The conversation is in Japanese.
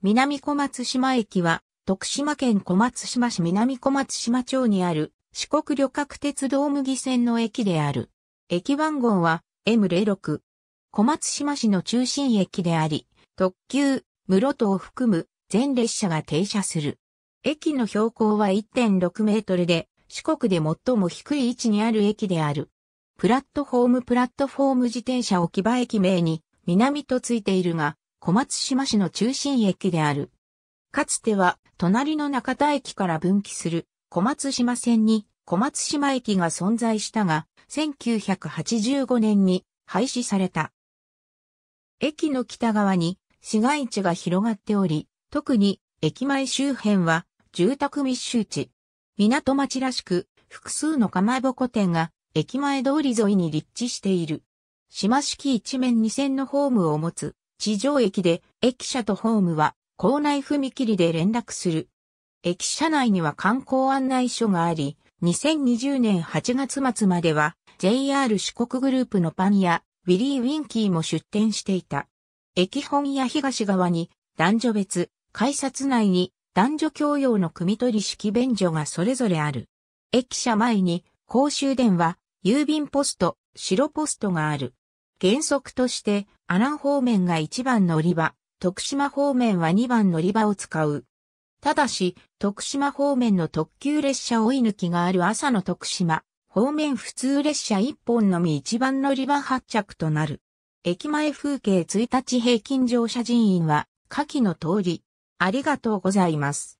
南小松島駅は、徳島県小松島市南小松島町にある四国旅客鉄道麦線の駅である。駅番号は M06。小松島市の中心駅であり、特急、室戸を含む全列車が停車する。駅の標高は1.6メートルで、四国で最も低い位置にある駅である。プラットフォームプラットフォーム自転車置き場駅名に南とついているが、小松島市の中心駅である。かつては、隣の中田駅から分岐する小松島線に小松島駅が存在したが、1985年に廃止された。駅の北側に市街地が広がっており、特に駅前周辺は住宅密集地。港町らしく複数のかまぼこ店が駅前通り沿いに立地している。島式一面二線のホームを持つ地上駅で、駅舎とホームは、校内踏切で連絡する。駅舎内には観光案内所があり、2020年8月末までは、JR 四国グループのパンや、ウィリー・ウィンキーも出店していた。駅本や東側に、男女別、改札内に、男女共用の組取り式便所がそれぞれある。駅舎前に、公衆電話、郵便ポスト、白ポストがある。原則として、阿南方面が1番乗り場、徳島方面は2番乗り場を使う。ただし、徳島方面の特急列車追い抜きがある朝の徳島、方面普通列車1本のみ1番乗り場発着となる。駅前風景1日平均乗車人員は、下記の通り。ありがとうございます。